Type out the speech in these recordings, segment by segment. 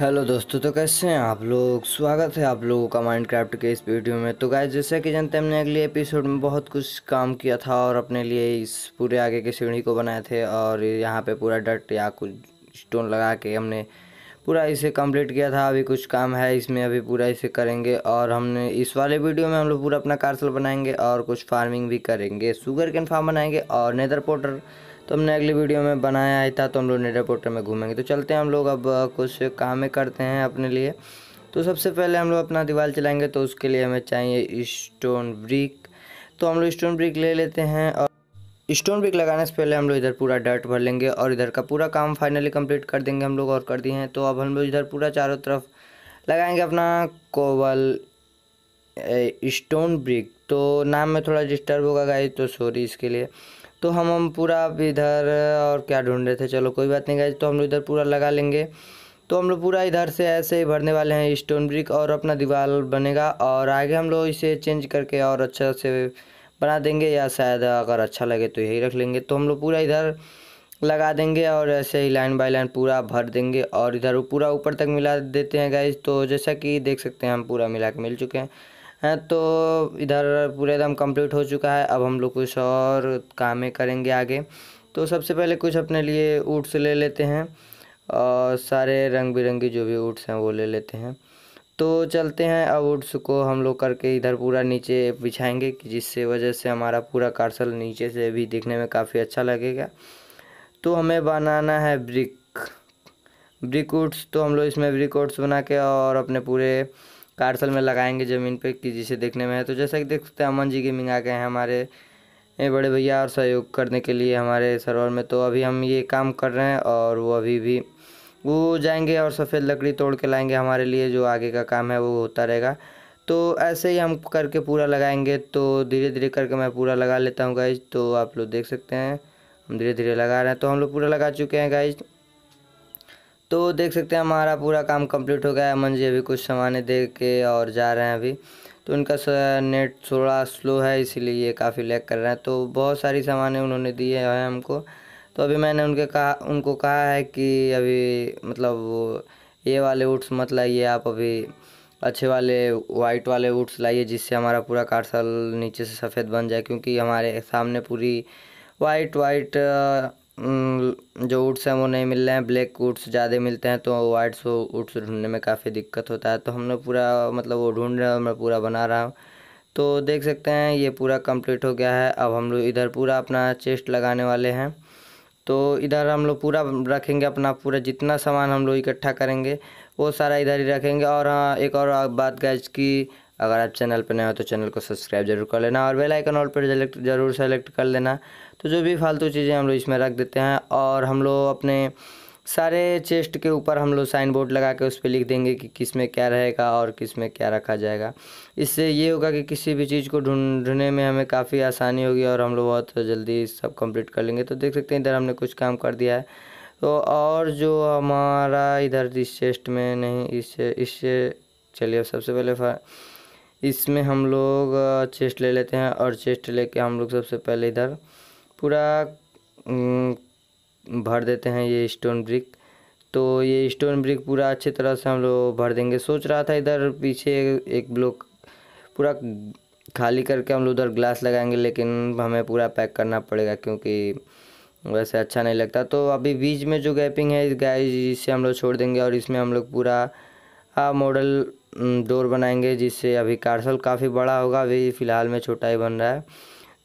hello दोस्तों तो कैसे हैं आप लोग स्वागत है आप लोगों का माइंड क्राफ्ट के इस वीडियो में तो गाय जैसे कि जानते हमने अगले एपिसोड में बहुत कुछ काम किया था और अपने लिए इस पूरे आगे के सीढ़ी को बनाए थे और यहाँ पे पूरा डट या कुछ स्टोन लगा के हमने पूरा इसे कंप्लीट किया था अभी कुछ काम है इसमें अभी पूरा इसे करेंगे और हमने इस वाले वीडियो में हम लोग पूरा अपना कार्सल बनाएंगे और कुछ फार्मिंग भी करेंगे शुगर कैन फार्म बनाएंगे और नेदर पोटर तो हमने अगली वीडियो में बनाया ही था तो हम लोग पोर्टल में घूमेंगे तो चलते हैं हम लोग अब कुछ कामें करते हैं अपने लिए तो सबसे पहले हम लोग अपना दीवार चलाएंगे तो उसके लिए हमें चाहिए स्टोन ब्रिक तो हम लोग स्टोन ब्रिक ले लेते हैं और स्टोन ब्रिक लगाने से पहले हम लोग इधर पूरा डर्ट भर लेंगे और इधर का पूरा काम फाइनली कम्प्लीट कर देंगे हम लोग और कर दिए हैं तो अब हम लोग इधर पूरा चारों तरफ लगाएंगे अपना कोवल स्टोन ब्रिक तो नाम में थोड़ा डिस्टर्ब होगा गाइस तो सॉरी इसके लिए तो हम हम पूरा इधर और क्या ढूंढ रहे थे चलो कोई बात नहीं गए तो हम लोग इधर पूरा लगा लेंगे तो हम लोग पूरा इधर से ऐसे ही भरने वाले हैं स्टोन ब्रिक और अपना दीवार बनेगा और आगे हम लोग इसे चेंज करके और अच्छा से बना देंगे या शायद अगर अच्छा लगे तो यही रख लेंगे तो हम लोग पूरा इधर लगा देंगे और ऐसे ही लाइन बाय लाइन पूरा भर देंगे और इधर पूरा ऊपर तक मिला देते हैं गाइज तो जैसा कि देख सकते हैं हम पूरा मिला के मिल चुके हैं है तो इधर पूरा एकदम कंप्लीट हो चुका है अब हम लोग कुछ और कामें करेंगे आगे तो सबसे पहले कुछ अपने लिए ऊट्स ले लेते हैं और सारे रंग बिरंगी जो भी ऊट्स हैं वो ले लेते हैं तो चलते हैं अब ऊट्स को हम लोग करके इधर पूरा नीचे बिछाएंगे जिससे वजह से हमारा पूरा कार्सल नीचे से भी दिखने में काफ़ी अच्छा लगेगा तो हमें बनाना है ब्रिक ब्रिक ऊट्स तो हम लोग इसमें ब्रिक ऊट्स बना के और अपने पूरे कार्सल में लगाएंगे ज़मीन पे कि जिसे देखने में है तो जैसा कि देख सकते हैं अमन जी गेमिंग आ गए हैं हमारे बड़े भैया और सहयोग करने के लिए हमारे सर्वर में तो अभी हम ये काम कर रहे हैं और वो अभी भी वो जाएंगे और सफ़ेद लकड़ी तोड़ के लाएंगे हमारे लिए जो आगे का काम है वो होता रहेगा तो ऐसे ही हम करके पूरा लगाएंगे तो धीरे धीरे करके मैं पूरा लगा लेता हूँ गाइज तो आप लोग देख सकते हैं हम धीरे धीरे लगा रहे हैं तो हम लोग पूरा लगा चुके हैं गाइज तो देख सकते हैं हमारा पूरा काम कंप्लीट हो गया है अमन जी अभी कुछ सामान दे के और जा रहे हैं अभी तो उनका नेट थोड़ा स्लो है इसीलिए ये काफ़ी लैग कर रहे हैं तो बहुत सारी सामान उन्होंने दिए हैं हमको तो अभी मैंने उनके कहा उनको कहा है कि अभी मतलब ये वाले वुड्स मत लाइए आप अभी अच्छे वाले वाइट वाले वुड्स लाइए जिससे हमारा पूरा कार्सल नीचे से सफ़ेद बन जाए क्योंकि हमारे सामने पूरी वाइट वाइट जो वुड्स हैं वो नहीं मिल रहे हैं ब्लैक वुड्स ज़्यादा मिलते हैं तो वाइट सो वुड्स ढूंढने में काफ़ी दिक्कत होता है तो हमने पूरा मतलब वो ढूंढ रहे हैं और मैं पूरा बना रहा हूँ तो देख सकते हैं ये पूरा कंप्लीट हो गया है अब हम लोग इधर पूरा अपना चेस्ट लगाने वाले हैं तो इधर हम लोग पूरा रखेंगे अपना पूरा जितना सामान हम लोग इकट्ठा करेंगे वो सारा इधर ही रखेंगे और हाँ एक और बात गैज की अगर आप चैनल पर नए हो तो चैनल को सब्सक्राइब जरूर कर लेना और बेल आइकन ऑल पर सेलेक्ट जरूर सेलेक्ट कर लेना तो जो भी फालतू चीज़ें हम लोग इसमें रख देते हैं और हम लोग अपने सारे चेस्ट के ऊपर हम लोग साइन बोर्ड लगा के उस पर लिख देंगे कि किस में क्या रहेगा और किस में क्या रखा जाएगा इससे ये होगा कि किसी भी चीज़ को ढूंढने में हमें काफ़ी आसानी होगी और हम लोग बहुत जल्दी सब कंप्लीट कर लेंगे तो देख सकते हैं इधर हमने कुछ काम कर दिया है तो और जो हमारा इधर इस चेस्ट में नहीं इससे इससे चलिए सबसे पहले इसमें हम लोग चेस्ट ले लेते हैं और चेस्ट लेके हम लोग सबसे पहले इधर पूरा भर देते हैं ये स्टोन ब्रिक तो ये स्टोन ब्रिक पूरा अच्छी तरह से हम लोग भर देंगे सोच रहा था इधर पीछे एक ब्लॉक पूरा खाली करके हम लोग उधर ग्लास लगाएंगे लेकिन हमें पूरा पैक करना पड़ेगा क्योंकि वैसे अच्छा नहीं लगता तो अभी बीच में जो गैपिंग है गाइस इसे हम लोग छोड़ देंगे और इसमें हम लोग पूरा हाँ, मॉडल डोर बनाएंगे जिससे अभी कार्सल काफ़ी बड़ा होगा अभी फ़िलहाल में छोटा ही बन रहा है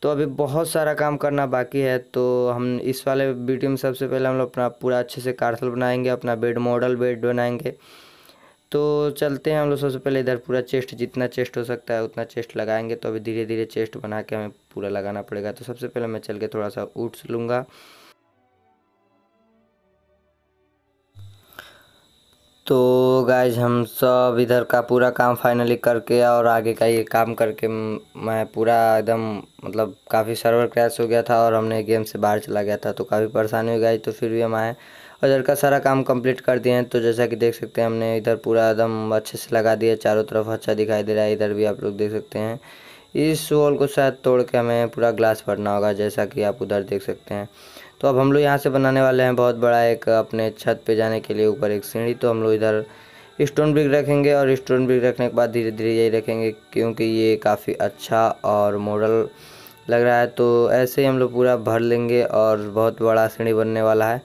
तो अभी बहुत सारा काम करना बाकी है तो हम इस वाले वीडियो में सबसे पहले हम लोग अपना पूरा अच्छे से कार्सल बनाएंगे अपना बेड मॉडल बेड बनाएंगे तो चलते हैं हम लोग सबसे पहले इधर पूरा चेस्ट जितना चेस्ट हो सकता है उतना चेस्ट लगाएंगे तो अभी धीरे धीरे चेस्ट बना के हमें पूरा लगाना पड़ेगा तो सबसे पहले मैं चल के थोड़ा सा उठ लूँगा तो गाइज हम सब इधर का पूरा काम फाइनली करके और आगे का ये काम करके मैं पूरा एकदम मतलब काफ़ी सर्वर क्रैश हो गया था और हमने गेम से बाहर चला गया था तो काफ़ी परेशानी हो गई तो फिर भी हम आए और इधर का सारा काम कंप्लीट कर दिए हैं तो जैसा कि देख सकते हैं हमने इधर पूरा एकदम अच्छे से लगा दिया चारों तरफ अच्छा दिखाई दे रहा है इधर भी आप लोग देख सकते हैं इस वॉल को शायद तोड़ के हमें पूरा ग्लास भरना होगा जैसा कि आप उधर देख सकते हैं तो अब हम लोग यहाँ से बनाने वाले हैं बहुत बड़ा एक अपने छत पे जाने के लिए ऊपर एक सीढ़ी तो हम लोग इधर स्टोन ब्रिक रखेंगे और स्टोन ब्रिक रखने के बाद धीरे धीरे यही रखेंगे क्योंकि ये काफ़ी अच्छा और मॉडल लग रहा है तो ऐसे ही हम लोग पूरा भर लेंगे और बहुत बड़ा सीढ़ी बनने वाला है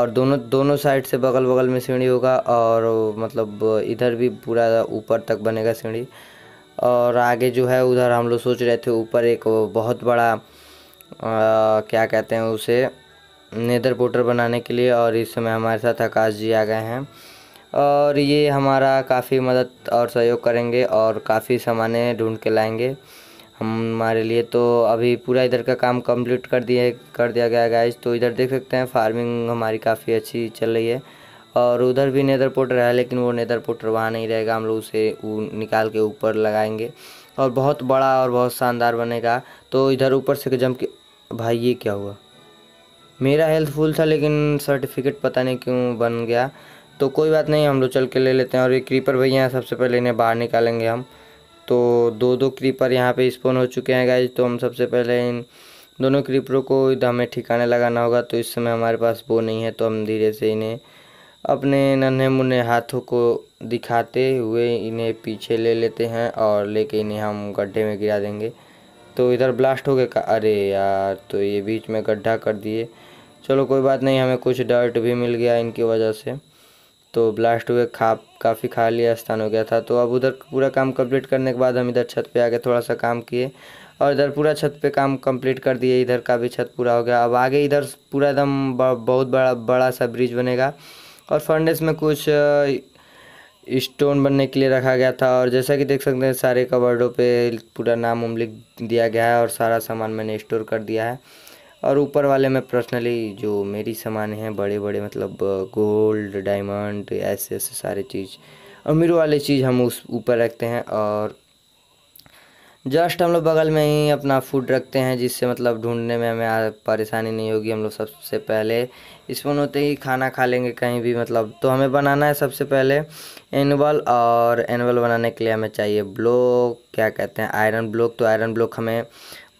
और दोनों दोनों साइड से बगल बगल में सीढ़ी होगा और मतलब इधर भी पूरा ऊपर तक बनेगा सीढ़ी और आगे जो है उधर हम लोग सोच रहे थे ऊपर एक बहुत बड़ा आ, क्या कहते हैं उसे नेदर पोर्टर बनाने के लिए और इस समय हमारे साथ आकाश जी आ गए हैं और ये हमारा काफ़ी मदद और सहयोग करेंगे और काफ़ी सामान ढूंढ के लाएंगे हमारे लिए तो अभी पूरा इधर का काम कंप्लीट कर दिए कर दिया गया गाइज तो इधर देख सकते हैं फार्मिंग हमारी काफ़ी अच्छी चल रही है और उधर भी नेदर पोर्टर है लेकिन वो नेदर पोटर वहाँ नहीं रहेगा हम लोग उसे निकाल के ऊपर लगाएंगे और बहुत बड़ा और बहुत शानदार बनेगा तो इधर ऊपर से जम के भाई ये क्या हुआ मेरा हेल्थ फुल था लेकिन सर्टिफिकेट पता नहीं क्यों बन गया तो कोई बात नहीं हम लोग चल के ले लेते हैं और ये क्रीपर भैया सबसे पहले इन्हें बाहर निकालेंगे हम तो दो दो क्रीपर यहाँ पे स्पोन हो चुके हैं गाइज तो हम सबसे पहले इन दोनों क्रीपरों को हमें ठिकाने लगाना होगा तो इस समय हमारे पास वो नहीं है तो हम धीरे से इन्हें अपने नन्हे मुन्ने हाथों को दिखाते हुए इन्हें पीछे ले लेते हैं और लेके इन्हें हम गड्ढे में गिरा देंगे तो इधर ब्लास्ट हो गया अरे यार तो ये बीच में गड्ढा कर दिए चलो कोई बात नहीं हमें कुछ डर्ट भी मिल गया इनकी वजह से तो ब्लास्ट हुए खा काफ़ी खाली स्थान हो गया था तो अब उधर पूरा काम कंप्लीट करने के बाद हम इधर छत पे आके थोड़ा सा काम किए और इधर पूरा छत पे काम कंप्लीट कर दिए इधर का भी छत पूरा हो गया अब आगे इधर पूरा एकदम बहुत बड़ा बड़ा सा ब्रिज बनेगा और फर्नेस में कुछ स्टोन बनने के लिए रखा गया था और जैसा कि देख सकते हैं सारे कवर्डों पे पूरा नाम उम लिख दिया गया है और सारा सामान मैंने स्टोर कर दिया है और ऊपर वाले में पर्सनली जो मेरी सामान हैं बड़े बड़े मतलब गोल्ड डायमंड ऐसे ऐसे सारे चीज़ अमीर वाले चीज़ हम उस ऊपर रखते हैं और जस्ट हम लोग बगल में ही अपना फूड रखते हैं जिससे मतलब ढूंढने में हमें परेशानी नहीं होगी हम लोग सबसे पहले स्पून होते ही खाना खा लेंगे कहीं भी मतलब तो हमें बनाना है सबसे पहले एनवल और एनवल बनाने के लिए हमें चाहिए ब्लॉक क्या कहते हैं आयरन ब्लॉक तो आयरन ब्लॉक हमें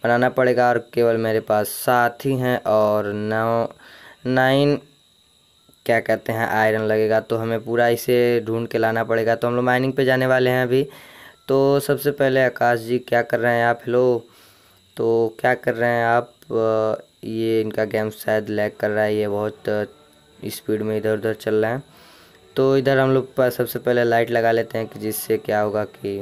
बनाना पड़ेगा और केवल मेरे पास सात ही हैं और नौ नाइन क्या कहते हैं आयरन लगेगा तो हमें पूरा इसे ढूंढ के लाना पड़ेगा तो हम लोग माइनिंग पे जाने वाले हैं अभी तो सबसे पहले आकाश जी क्या कर रहे हैं आप हेलो तो क्या कर रहे हैं आप ये इनका गेम शायद लैग कर रहा है ये बहुत स्पीड में इधर उधर चल रहे हैं तो इधर हम लोग सबसे पहले लाइट लगा लेते हैं कि जिससे क्या होगा कि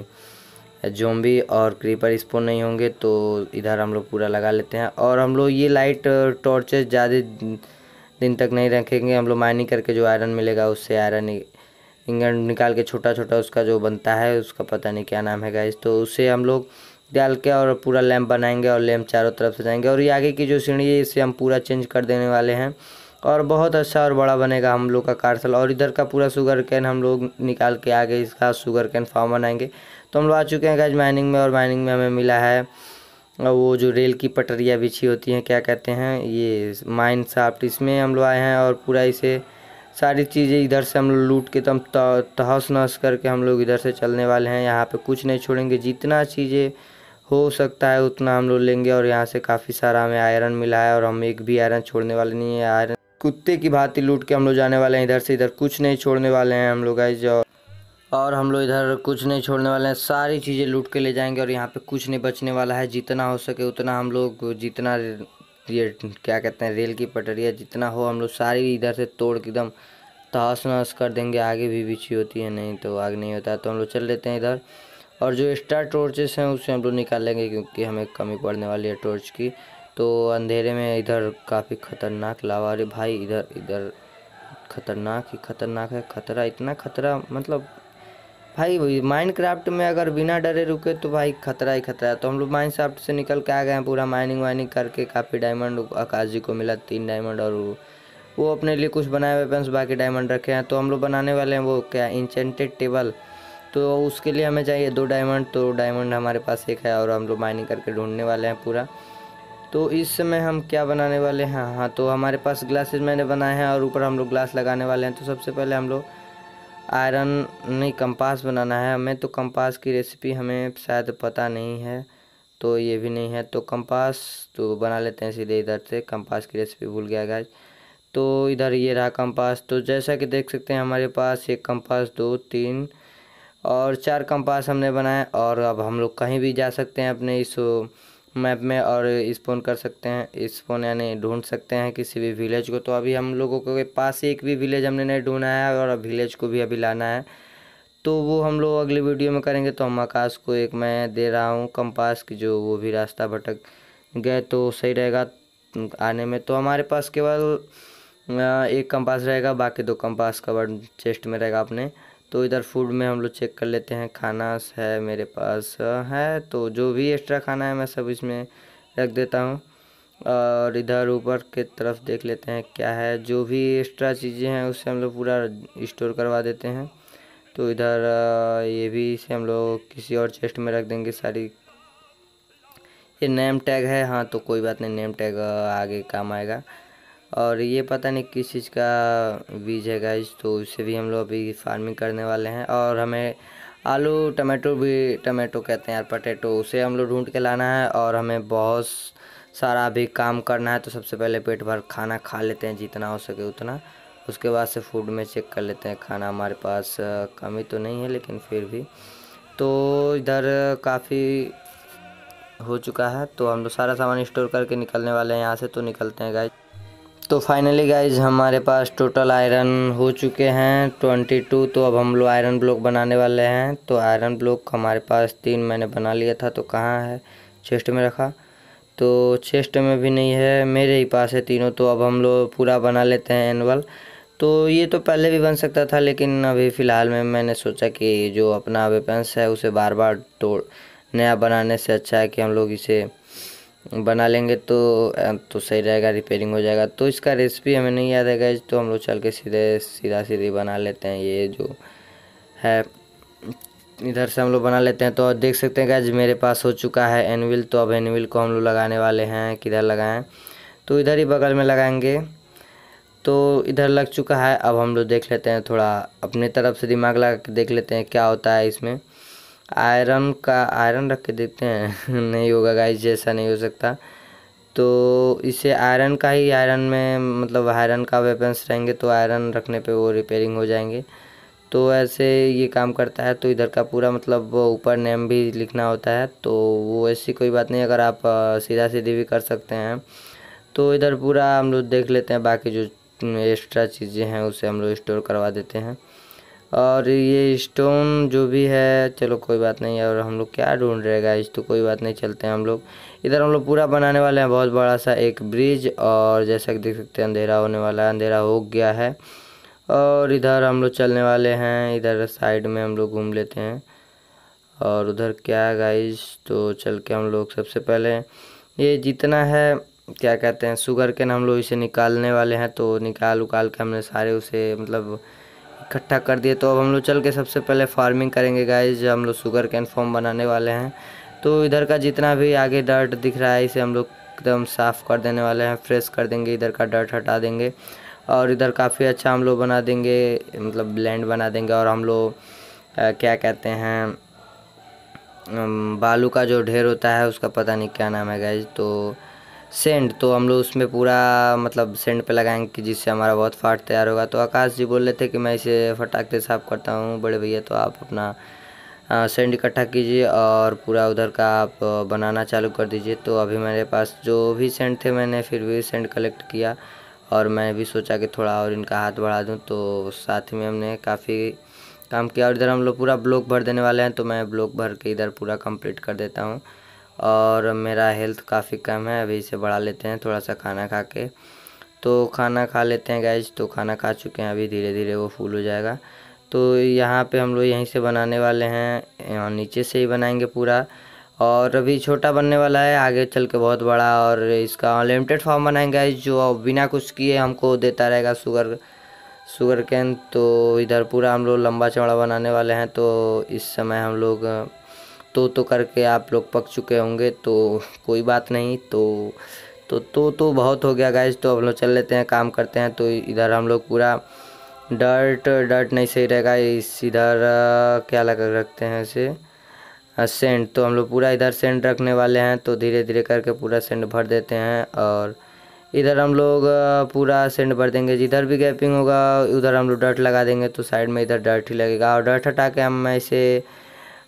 जोम्बी और क्रीपर स्पोन नहीं होंगे तो इधर हम लोग पूरा लगा लेते हैं और हम लोग ये लाइट टॉर्चेस ज़्यादा दिन तक नहीं रखेंगे हम लोग माइनिंग करके जो आयरन मिलेगा उससे आयरन इंगन निकाल के छोटा छोटा उसका जो बनता है उसका पता नहीं क्या नाम है गाइस तो उसे हम लोग डाल के और पूरा लैम्प बनाएंगे और लैम्प चारों तरफ से जाएंगे और ये आगे की जो सीढ़ी है इसे हम पूरा चेंज कर देने वाले हैं और बहुत अच्छा और बड़ा बनेगा हम लोग का कार्सल और इधर का पूरा शुगर कैन हम लोग निकाल के आगे इसका शुगर कैन फार्म बनाएंगे तो हम लोग आ चुके हैं गाइज माइनिंग में और माइनिंग में हमें मिला है वो जो रेल की पटरियाँ बिछी होती हैं क्या कहते हैं ये माइन साफ्ट इसमें हम लोग आए हैं और पूरा इसे सारी चीज़ें इधर से हम लोग लूट के तो हम तहस नहस करके हम लोग इधर से चलने वाले हैं यहाँ पे कुछ नहीं छोड़ेंगे जितना चीज़ें हो सकता है उतना हम लोग लेंगे और यहाँ से काफ़ी सारा हमें आयरन मिला है और हम एक भी आयरन छोड़ने वाले नहीं है आयरन कुत्ते की भांति लूट के हम लोग जाने वाले हैं इधर से इधर कुछ नहीं छोड़ने वाले हैं हम लोग गाइज और हम लोग इधर कुछ नहीं छोड़ने वाले हैं सारी चीज़ें लूट के ले जाएंगे और यहाँ पे कुछ नहीं बचने वाला है जितना हो सके उतना हम लोग जितना ये क्या कहते हैं रेल की पटरियाँ जितना हो हम लोग सारी इधर से तोड़ के एकदम तहस नहस कर देंगे आगे भी बिछी होती है नहीं तो आगे नहीं होता तो हम लोग चल लेते हैं इधर और जो स्टार टॉर्चेस हैं उसे हम लोग निकाल लेंगे क्योंकि हमें कमी पड़ने वाली है टॉर्च की तो अंधेरे में इधर काफ़ी ख़तरनाक लावा अरे भाई इधर इधर खतरनाक ही खतरनाक है खतरा इतना खतरा मतलब भाई माइनक्राफ्ट में अगर बिना डरे रुके तो भाई खतरा ही खतरा है तो हम लोग माइनक्राफ्ट से निकल के आ गए हैं पूरा माइनिंग वाइनिंग करके काफ़ी डायमंड आकाश जी को मिला तीन डायमंड और वो अपने लिए कुछ बनाए वेपन्स बाकी डायमंड रखे हैं तो हम लोग बनाने वाले हैं वो क्या इंचेंटेड टेबल तो उसके लिए हमें चाहिए दो डायमंड तो डायमंड हमारे पास एक है और हम लोग माइनिंग करके ढूंढने वाले हैं पूरा तो इस समय हम क्या बनाने वाले हैं हाँ, हाँ तो हमारे पास ग्लासेस मैंने बनाए हैं और ऊपर हम लोग ग्लास लगाने वाले हैं तो सबसे पहले हम लोग आयरन नहीं कंपास बनाना है हमें तो कंपास की रेसिपी हमें शायद पता नहीं है तो ये भी नहीं है तो कंपास तो बना लेते हैं सीधे इधर से कंपास की रेसिपी भूल गया गाइज तो इधर ये रहा कंपास तो जैसा कि देख सकते हैं हमारे पास एक कंपास दो तीन और चार कंपास हमने बनाए और अब हम लोग कहीं भी जा सकते हैं अपने इस मैप में और स्पोन कर सकते हैं स्पोन यानी ढूंढ सकते हैं किसी भी विलेज को तो अभी हम लोगों के पास एक भी विलेज हमने नहीं ढूंढा है और विलेज को भी अभी लाना है तो वो हम लोग अगली वीडियो में करेंगे तो हम आकाश को एक मैं दे रहा हूँ कंपास की जो वो भी रास्ता भटक गए तो सही रहेगा आने में तो हमारे पास केवल एक कंपास रहेगा बाकी दो कंपास कवर चेस्ट में रहेगा अपने तो इधर फूड में हम लोग चेक कर लेते हैं खाना है मेरे पास है तो जो भी एक्स्ट्रा खाना है मैं सब इसमें रख देता हूँ और इधर ऊपर के तरफ देख लेते हैं क्या है जो भी एक्स्ट्रा चीज़ें हैं उससे हम लोग पूरा स्टोर करवा देते हैं तो इधर ये भी इसे हम लोग किसी और चेस्ट में रख देंगे सारी ये नेम टैग है हाँ तो कोई बात नहीं नेम टैग आगे काम आएगा और ये पता नहीं किस चीज़ का बीज है गाइज तो उससे भी हम लोग अभी फार्मिंग करने वाले हैं और हमें आलू टमाटो भी टमाटो कहते हैं यार पटेटो उसे हम लोग ढूंढ के लाना है और हमें बहुत सारा अभी काम करना है तो सबसे पहले पेट भर खाना खा लेते हैं जितना हो सके उतना उसके बाद से फूड में चेक कर लेते हैं खाना हमारे पास कमी तो नहीं है लेकिन फिर भी तो इधर काफ़ी हो चुका है तो हम लोग सारा सामान स्टोर करके निकलने वाले हैं यहाँ से तो निकलते हैं गाइज तो फाइनली गाइज हमारे पास टोटल आयरन हो चुके हैं ट्वेंटी टू तो अब हम लोग आयरन ब्लॉक बनाने वाले हैं तो आयरन ब्लॉक हमारे पास तीन मैंने बना लिया था तो कहाँ है चेस्ट में रखा तो चेस्ट में भी नहीं है मेरे ही पास है तीनों तो अब हम लोग पूरा बना लेते हैं एनवल तो ये तो पहले भी बन सकता था लेकिन अभी फ़िलहाल में मैंने सोचा कि जो अपना वेपन्स है उसे बार बार तोड़ नया बनाने से अच्छा है कि हम लोग इसे बना लेंगे तो तो सही रहेगा रिपेयरिंग हो जाएगा तो इसका रेसिपी हमें नहीं याद है तो हम लोग चल के सीधे सीधा सीधे बना लेते हैं ये जो है इधर से हम लोग बना लेते हैं तो देख सकते हैं गैज मेरे पास हो चुका है एनविल तो अब एनविल को हम लोग लगाने वाले हैं किधर लगाएं तो इधर ही बगल में लगाएंगे तो इधर लग चुका है अब हम लोग देख लेते हैं थोड़ा अपने तरफ से दिमाग लगा के देख लेते हैं क्या होता है इसमें आयरन का आयरन रख के देखते हैं नहीं होगा गाइस जैसा नहीं हो सकता तो इसे आयरन का ही आयरन में मतलब आयरन का वेपन्स रहेंगे तो आयरन रखने पे वो रिपेयरिंग हो जाएंगे तो ऐसे ये काम करता है तो इधर का पूरा मतलब ऊपर नेम भी लिखना होता है तो वो ऐसी कोई बात नहीं अगर आप सीधा सीधी भी कर सकते हैं तो इधर पूरा हम लोग देख लेते हैं बाकी जो एक्स्ट्रा चीज़ें हैं उसे हम लोग स्टोर करवा देते हैं और ये स्टोन जो भी है चलो कोई बात नहीं और हम लोग क्या ढूंढ रहे गाइस तो कोई बात नहीं चलते हैं हम लोग इधर हम लोग पूरा बनाने वाले हैं बहुत बड़ा सा एक ब्रिज और जैसा कि देख सकते हैं अंधेरा होने वाला है अंधेरा हो गया है और इधर हम लोग चलने वाले हैं इधर साइड में हम लोग घूम लेते हैं और उधर क्या है गाइस तो चल के हम लोग सबसे पहले ये जितना है क्या कहते हैं शुगर कैन हम लोग इसे निकालने वाले हैं तो निकाल उकाल के हमने सारे उसे मतलब इकट्ठा कर दिए तो अब हम लोग चल के सबसे पहले फार्मिंग करेंगे गाइज हम लोग शुगर कैन फॉर्म बनाने वाले हैं तो इधर का जितना भी आगे डर्ट दिख रहा है इसे हम लोग एकदम साफ़ कर देने वाले हैं फ्रेश कर देंगे इधर का डर्ट हटा देंगे और इधर काफ़ी अच्छा हम लोग बना देंगे मतलब लैंड बना देंगे और हम लोग क्या कहते हैं बालू का जो ढेर होता है उसका पता नहीं क्या नाम है गाइज तो सेंड तो हम लोग उसमें पूरा मतलब सेंड पे लगाएंगे कि जिससे हमारा बहुत फाट तैयार होगा तो आकाश जी बोल रहे थे कि मैं इसे फटाक से साफ़ करता हूँ बड़े भैया तो आप अपना आ, सेंड इकट्ठा कीजिए और पूरा उधर का आप बनाना चालू कर दीजिए तो अभी मेरे पास जो भी सेंड थे मैंने फिर भी सेंड कलेक्ट किया और मैं भी सोचा कि थोड़ा और इनका हाथ बढ़ा दूँ तो साथ ही में हमने काफ़ी काम किया और इधर हम लोग पूरा ब्लॉक भर देने वाले हैं तो मैं ब्लॉक भर के इधर पूरा कंप्लीट कर देता हूँ और मेरा हेल्थ काफ़ी कम है अभी इसे बढ़ा लेते हैं थोड़ा सा खाना खा के तो खाना खा लेते हैं गैज तो खाना खा चुके हैं अभी धीरे धीरे वो फूल हो जाएगा तो यहाँ पे हम लोग यहीं से बनाने वाले हैं नीचे से ही बनाएंगे पूरा और अभी छोटा बनने वाला है आगे चल के बहुत बड़ा और इसका अनलिमिटेड फॉर्म बनाएंगे गैज जो बिना कुछ किए हमको देता रहेगा शुगर शुगर कैन तो इधर पूरा हम लोग लंबा चौड़ा बनाने वाले हैं तो इस समय हम लोग तो तो करके आप लोग पक चुके होंगे तो कोई बात नहीं तो तो तो तो बहुत हो गया गैस तो हम लोग चल लेते हैं काम करते हैं तो इधर हम लोग पूरा डर्ट डर्ट नहीं सही रहेगा इस इधर क्या लगा रखते हैं इसे सेंट तो हम लोग पूरा इधर सेंट रखने वाले हैं तो धीरे धीरे करके पूरा सेंट भर देते हैं और इधर हम लोग पूरा सेंट भर देंगे जिधर भी गैपिंग होगा उधर हम लोग डर्ट लगा देंगे तो साइड में इधर डर्ट ही लगेगा और डर्ट हटा के हम ऐसे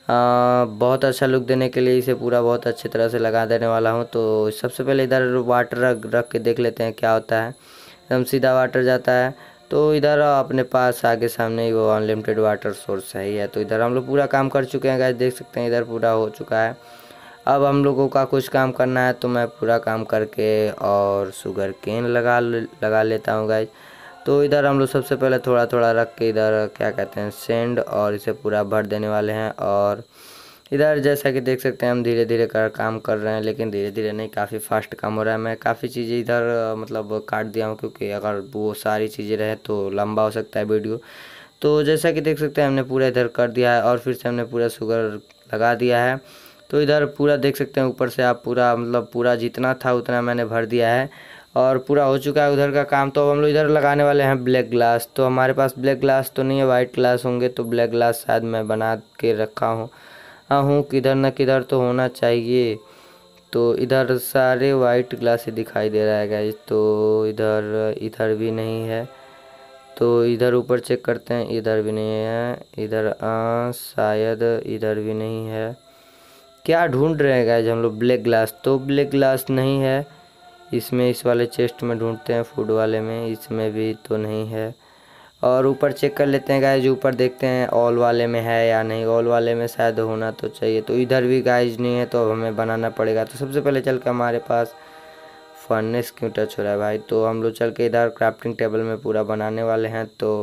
बहुत अच्छा लुक देने के लिए इसे पूरा बहुत अच्छी तरह से लगा देने वाला हूँ तो सबसे पहले इधर वाटर रख रख के देख लेते हैं क्या होता है एकदम सीधा वाटर जाता है तो इधर अपने पास आगे सामने वो अनलिमिटेड वाटर सोर्स है ही है तो इधर हम लोग पूरा काम कर चुके हैं गाइस देख सकते हैं इधर पूरा हो चुका है अब हम लोगों का कुछ काम करना है तो मैं पूरा काम करके और शुगर केन लगा लगा लेता हूँ गाइज तो इधर हम लोग सबसे पहले थोड़ा थोड़ा रख के इधर क्या कहते हैं सेंड और इसे पूरा भर देने वाले हैं और इधर जैसा कि देख सकते हैं हम धीरे धीरे कर काम कर रहे हैं लेकिन धीरे धीरे नहीं काफ़ी फास्ट काम हो रहा है मैं काफ़ी चीज़ें इधर मतलब काट दिया हूँ क्योंकि अगर वो सारी चीज़ें रहे तो लंबा हो सकता है वीडियो तो जैसा कि देख सकते हैं हमने पूरा इधर कर दिया है और फिर से हमने पूरा शुगर लगा दिया है तो इधर पूरा देख सकते हैं ऊपर से आप पूरा मतलब पूरा जितना था उतना मैंने भर दिया है और पूरा हो चुका है उधर का काम तो अब हम लोग इधर लगाने वाले हैं ब्लैक ग्लास तो हमारे पास ब्लैक ग्लास तो नहीं है वाइट ग्लास होंगे तो ब्लैक ग्लास शायद मैं बना के रखा हूँ हूँ किधर ना किधर तो होना चाहिए तो इधर सारे वाइट ग्लास दिखाई दे रहा है गाइज तो इधर इधर भी नहीं है तो इधर ऊपर चेक करते हैं इधर भी नहीं है इधर शायद इधर भी नहीं है क्या ढूंढ रहे हैं गाइज हम लोग ब्लैक ग्लास तो ब्लैक ग्लास नहीं है इसमें इस वाले चेस्ट में ढूंढते हैं फूड वाले में इसमें भी तो नहीं है और ऊपर चेक कर लेते हैं गाइज ऊपर देखते हैं ऑल वाले में है या नहीं ऑल वाले में शायद होना तो चाहिए तो इधर भी गाइज नहीं है तो हमें बनाना पड़ेगा तो सबसे पहले चल के हमारे पास फर्नेस क्यों टच हो रहा है भाई तो हम लोग चल के इधर क्राफ्टिंग टेबल में पूरा बनाने वाले हैं तो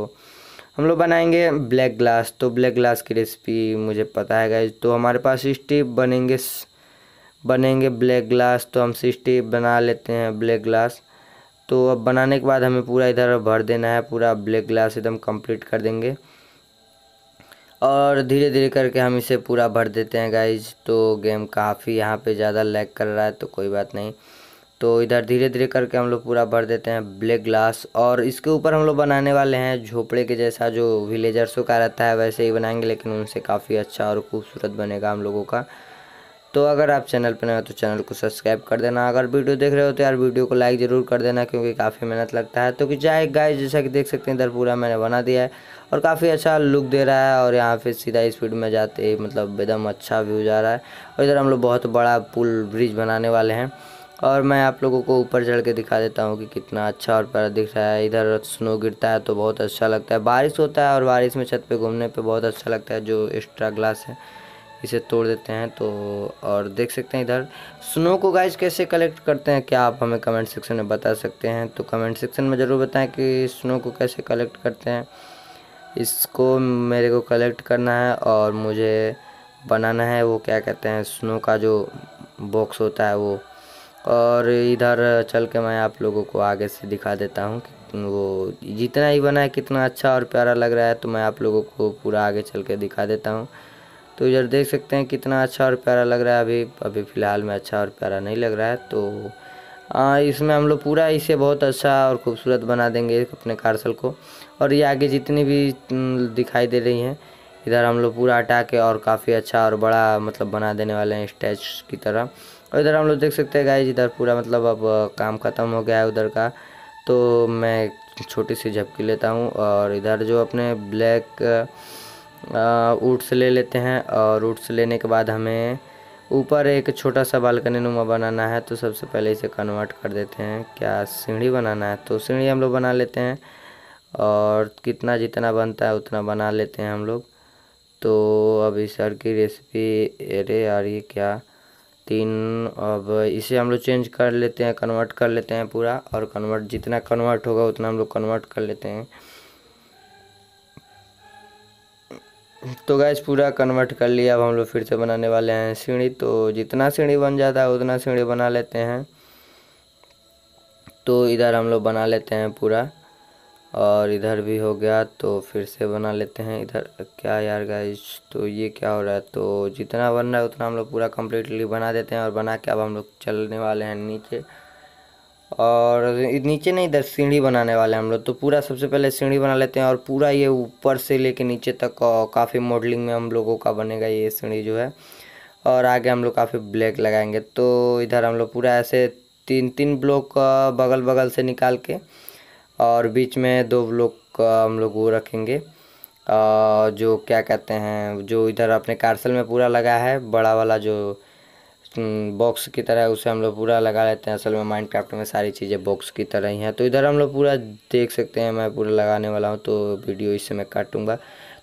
हम लोग बनाएंगे ब्लैक ग्लास तो ब्लैक ग्लास की रेसिपी मुझे पता है गाइज तो हमारे पास स्टीप बनेंगे स... बनेंगे ब्लैक ग्लास तो हम सिक्सटी बना लेते हैं ब्लैक ग्लास तो अब बनाने के बाद हमें पूरा इधर भर देना है पूरा ब्लैक ग्लास एकदम कंप्लीट कर देंगे और धीरे धीरे करके हम इसे पूरा भर देते हैं गाइज तो गेम काफ़ी यहाँ पे ज़्यादा लैग कर रहा है तो कोई बात नहीं तो इधर धीरे धीरे करके हम लोग पूरा भर देते हैं ब्लैक ग्लास और इसके ऊपर हम लोग बनाने वाले हैं झोपड़े के जैसा जो विलेजर्सों का रहता है वैसे ही बनाएंगे लेकिन उनसे काफ़ी अच्छा और खूबसूरत बनेगा हम लोगों का तो अगर आप चैनल पर नए हो तो चैनल को सब्सक्राइब कर देना अगर वीडियो देख रहे हो तो यार वीडियो को लाइक ज़रूर कर देना क्योंकि काफ़ी मेहनत लगता है तो कि जाए गाय जैसा कि देख सकते हैं इधर पूरा मैंने बना दिया है और काफ़ी अच्छा लुक दे रहा है और यहाँ पे सीधा स्पीड में जाते ही मतलब एकदम अच्छा व्यू जा रहा है और इधर हम लोग बहुत बड़ा पुल ब्रिज बनाने वाले हैं और मैं आप लोगों को ऊपर चढ़ के दिखा देता हूँ कि कितना अच्छा और प्यारा दिख रहा है इधर स्नो गिरता है तो बहुत अच्छा लगता है बारिश होता है और बारिश में छत पर घूमने पर बहुत अच्छा लगता है जो एक्स्ट्रा ग्लास है इसे तोड़ देते हैं तो और देख सकते हैं इधर स्नो को गाइस कैसे कलेक्ट करते हैं क्या आप हमें कमेंट सेक्शन में बता सकते हैं तो कमेंट सेक्शन में ज़रूर बताएं कि स्नो को कैसे कलेक्ट करते हैं इसको मेरे को कलेक्ट करना है और मुझे बनाना है वो क्या कहते हैं स्नो का जो बॉक्स होता है वो और इधर चल के मैं आप लोगों को आगे से दिखा देता हूँ वो जितना ही बना है कितना अच्छा और प्यारा लग रहा है तो मैं आप लोगों को पूरा आगे चल के दिखा देता हूँ तो इधर देख सकते हैं कितना अच्छा और प्यारा लग रहा है अभी अभी फ़िलहाल में अच्छा और प्यारा नहीं लग रहा है तो आ, इसमें हम लोग पूरा इसे बहुत अच्छा और ख़ूबसूरत बना देंगे अपने कार्सल को और ये आगे जितनी भी दिखाई दे रही हैं इधर हम लोग पूरा हटा के और काफ़ी अच्छा और बड़ा मतलब बना देने वाले हैं स्टैच की तरह और इधर हम लोग देख सकते हैं गाइज इधर पूरा मतलब अब काम ख़त्म हो गया है उधर का तो मैं छोटी सी झपकी लेता हूँ और इधर जो अपने ब्लैक ऊट्स ले लेते हैं और ऊट्स लेने के बाद हमें ऊपर एक छोटा सा बालकनी नुमा बनाना है तो सबसे पहले इसे कन्वर्ट कर देते हैं क्या सीढ़ी बनाना है तो सीढ़ी हम लोग बना लेते हैं और कितना जितना बनता है उतना बना लेते हैं हम लोग तो अभी सर की रेसिपी अरे यार ये क्या तीन अब इसे हम लोग चेंज कर लेते हैं कन्वर्ट कर लेते हैं पूरा और कन्वर्ट जितना कन्वर्ट होगा उतना हम लोग कन्वर्ट कर लेते हैं तो गैस पूरा कन्वर्ट कर लिया अब हम लोग फिर से बनाने वाले हैं सीढ़ी तो जितना सीढ़ी बन जाता है उतना सीढ़ी बना लेते हैं तो इधर हम लोग बना लेते हैं पूरा और इधर भी हो गया तो फिर से बना लेते हैं इधर क्या यार गैस तो ये क्या हो रहा है तो जितना बन रहा है उतना हम लोग पूरा कम्प्लीटली बना देते हैं और बना के अब हम लोग चलने वाले हैं नीचे और नीचे नहीं इधर सीढ़ी बनाने वाले हैं हम लोग तो पूरा सबसे पहले सीढ़ी बना लेते हैं और पूरा ये ऊपर से लेके नीचे तक काफ़ी मॉडलिंग में हम लोगों का बनेगा ये सीढ़ी जो है और आगे हम लोग काफ़ी ब्लैक लगाएंगे तो इधर हम लोग पूरा ऐसे तीन तीन ब्लॉक बगल बगल से निकाल के और बीच में दो ब्लॉक हम लोग वो रखेंगे जो क्या कहते हैं जो इधर अपने कार्सल में पूरा लगा है बड़ा वाला जो बॉक्स की तरह उसे हम लोग पूरा लगा लेते हैं असल में माइंड क्राफ्ट में सारी चीज़ें बॉक्स की तरह ही हैं तो इधर हम लोग पूरा देख सकते हैं मैं पूरा लगाने वाला हूँ तो वीडियो इससे मैं काटूँगा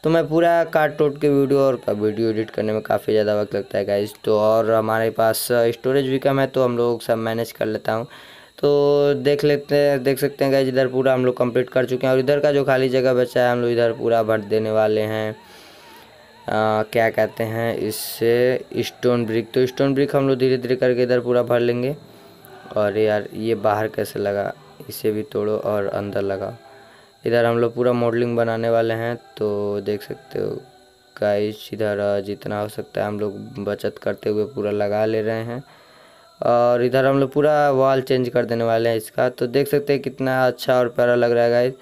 तो मैं पूरा काट टोट के वीडियो और वीडियो एडिट करने में काफ़ी ज़्यादा वक्त लगता है गाइज तो और हमारे पास स्टोरेज भी कम है तो हम लोग सब मैनेज कर लेता हूँ तो देख लेते हैं देख सकते हैं गाइज इधर पूरा हम लोग कंप्लीट कर चुके हैं और इधर का जो खाली जगह बचा है हम लोग इधर पूरा भर देने वाले हैं आ, क्या कहते हैं इससे स्टोन ब्रिक तो स्टोन ब्रिक हम लोग धीरे धीरे करके इधर पूरा भर लेंगे और यार ये बाहर कैसे लगा इसे भी तोड़ो और अंदर लगाओ इधर हम लोग पूरा मॉडलिंग बनाने वाले हैं तो देख सकते हो गाइस इधर जितना हो सकता है हम लोग बचत करते हुए पूरा लगा ले रहे हैं और इधर हम लोग पूरा वॉल चेंज कर देने वाले हैं इसका तो देख सकते हैं कितना अच्छा और प्यारा लग रहा है गाइस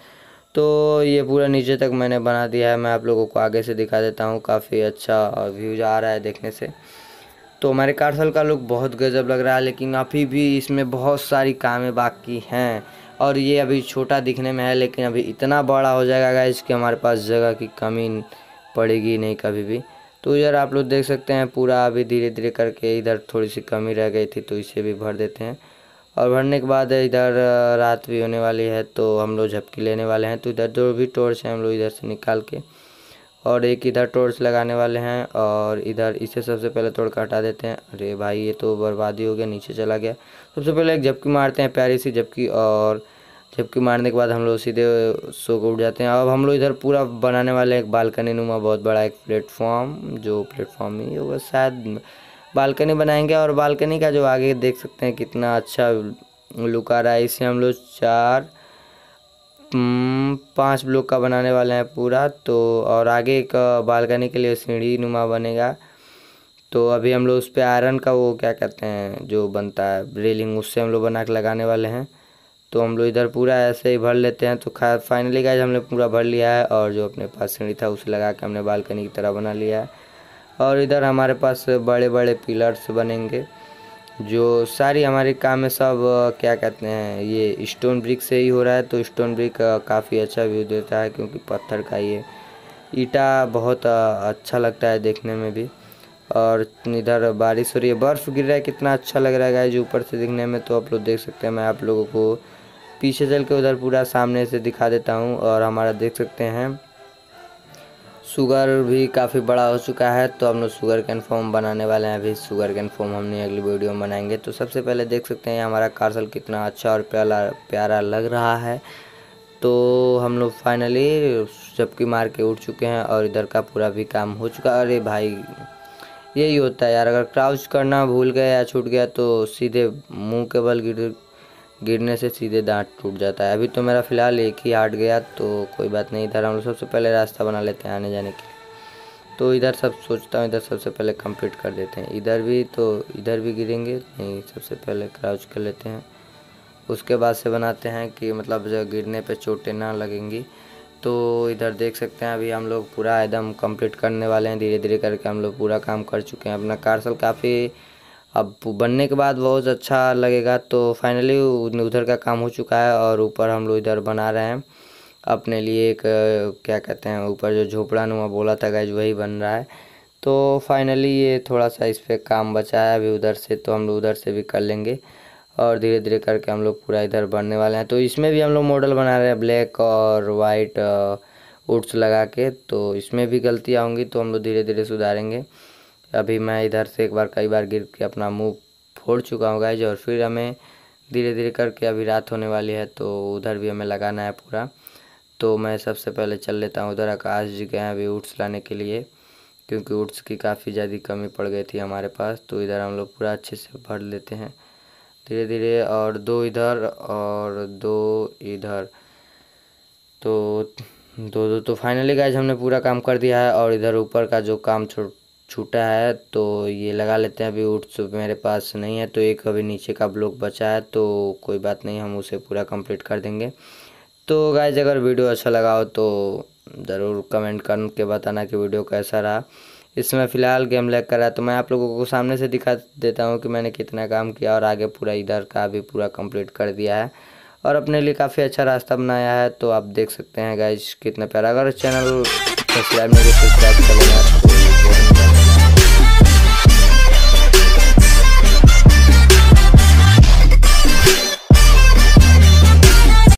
तो ये पूरा नीचे तक मैंने बना दिया है मैं आप लोगों को आगे से दिखा देता हूँ काफ़ी अच्छा व्यूज आ रहा है देखने से तो हमारे कार्सल का लुक बहुत गजब लग रहा है लेकिन अभी भी इसमें बहुत सारी कामें बाकी हैं और ये अभी छोटा दिखने में है लेकिन अभी इतना बड़ा हो जाएगा गाइज इसके हमारे पास जगह की कमी पड़ेगी नहीं कभी भी तो इधर आप लोग देख सकते हैं पूरा अभी धीरे धीरे करके इधर थोड़ी सी कमी रह गई थी तो इसे भी भर देते हैं और भरने के बाद इधर रात भी होने वाली है तो हम लोग झपकी लेने वाले हैं तो इधर जो भी टॉर्च है हम लोग इधर से निकाल के और एक इधर टॉर्च लगाने वाले हैं और इधर इसे सबसे पहले तोड़ कर हटा देते हैं अरे भाई ये तो बर्बादी हो गया नीचे चला गया सबसे पहले एक झपकी मारते हैं प्यारी सी झपकी और झपकी मारने के बाद हम लोग सीधे सो को उठ जाते हैं अब हम लोग इधर पूरा बनाने वाले एक बालकनी नुमा बहुत बड़ा एक प्लेटफॉर्म जो प्लेटफॉर्म ही होगा शायद बालकनी बनाएंगे और बालकनी का जो आगे देख सकते हैं कितना अच्छा लुक आ रहा है इसे हम लोग चार हम्म, पांच ब्लॉक का बनाने वाले हैं पूरा तो और आगे एक बालकनी के लिए सीढ़ी नुमा बनेगा तो अभी हम लोग उस पर आयरन का वो क्या कहते हैं जो बनता है रेलिंग उससे हम लोग बना के लगाने वाले हैं तो हम लोग इधर पूरा ऐसे ही भर लेते हैं तो खा फाइनली गाइज हमने पूरा भर लिया है और जो अपने पास सीढ़ी था उसे लगा के हमने बालकनी की तरह बना लिया है और इधर हमारे पास बड़े बड़े पिलर्स बनेंगे जो सारी हमारे काम में सब क्या कहते हैं ये स्टोन ब्रिक से ही हो रहा है तो स्टोन ब्रिक काफ़ी अच्छा व्यू देता है क्योंकि पत्थर का ये ईटा बहुत अच्छा लगता है देखने में भी और इधर बारिश हो रही है बर्फ़ गिर रहा है कितना अच्छा लग रहा है जो ऊपर से दिखने में तो आप लोग देख सकते हैं मैं आप लोगों को पीछे चल के उधर पूरा सामने से दिखा देता हूँ और हमारा देख सकते हैं शुगर भी काफ़ी बड़ा हो चुका है तो हम लोग शुगर कैन फॉर्म बनाने वाले हैं अभी शुगर कैन फॉर्म हमने अगली वीडियो में बनाएंगे तो सबसे पहले देख सकते हैं हमारा कार्सल कितना अच्छा और प्याला प्यारा लग रहा है तो हम लोग फाइनली जबकि मार के उठ चुके हैं और इधर का पूरा भी काम हो चुका अरे भाई यही होता है यार अगर क्राउच करना भूल गया या छूट गया तो सीधे मुँह के बल गिर गिरने से सीधे दांत टूट जाता है अभी तो मेरा फ़िलहाल एक ही हाट गया तो कोई बात नहीं इधर हम लोग सबसे पहले रास्ता बना लेते हैं आने जाने के लिए तो इधर सब सोचता हूँ इधर सबसे पहले कंप्लीट कर देते हैं इधर भी तो इधर भी गिरेंगे नहीं सबसे पहले क्राउच कर लेते हैं उसके बाद से बनाते हैं कि मतलब जब गिरने पर चोटें ना लगेंगी तो इधर देख सकते हैं अभी हम लोग पूरा एकदम कंप्लीट करने वाले हैं धीरे धीरे करके हम लोग पूरा काम कर चुके हैं अपना कार्सल काफ़ी अब बनने के बाद बहुत अच्छा लगेगा तो फाइनली उधर का काम हो चुका है और ऊपर हम लोग इधर बना रहे हैं अपने लिए एक क्या कहते हैं ऊपर जो झोपड़ा नुमा बोला था गैज वही बन रहा है तो फाइनली ये थोड़ा सा इस पर काम बचा है अभी उधर से तो हम लोग उधर से भी कर लेंगे और धीरे धीरे करके हम लोग पूरा इधर बनने वाले हैं तो इसमें भी हम लोग मॉडल बना रहे हैं ब्लैक और वाइट उड्स uh, लगा के तो इसमें भी गलतियाँ होंगी तो हम लोग धीरे धीरे सुधारेंगे अभी मैं इधर से एक बार कई बार गिर के अपना मुंह फोड़ चुका हूँ गाइज और फिर हमें धीरे धीरे करके अभी रात होने वाली है तो उधर भी हमें लगाना है पूरा तो मैं सबसे पहले चल लेता हूँ उधर आकाश जी गए अभी उट्स लाने के लिए क्योंकि उट्स की काफ़ी ज़्यादा कमी पड़ गई थी हमारे पास तो इधर हम लोग पूरा अच्छे से भर लेते हैं धीरे धीरे और दो इधर और दो इधर तो दो दो तो फाइनली गाइज हमने पूरा काम कर दिया है और इधर ऊपर का जो काम छोड़ छूटा है तो ये लगा लेते हैं अभी उट्स मेरे पास नहीं है तो एक अभी नीचे का ब्लॉक बचा है तो कोई बात नहीं हम उसे पूरा कंप्लीट कर देंगे तो गाइज अगर वीडियो अच्छा लगा हो तो ज़रूर कमेंट करके बताना कि वीडियो कैसा रहा इसमें फ़िलहाल गेम लग कर रहा तो मैं आप लोगों को सामने से दिखा देता हूँ कि मैंने कितना काम किया और आगे पूरा इधर का भी पूरा कम्प्लीट कर दिया है और अपने लिए काफ़ी अच्छा रास्ता बनाया है तो आप देख सकते हैं गाइज कितना प्यारा अगर चैनल सब्सक्राइब नहीं तो सब्सक्राइब कर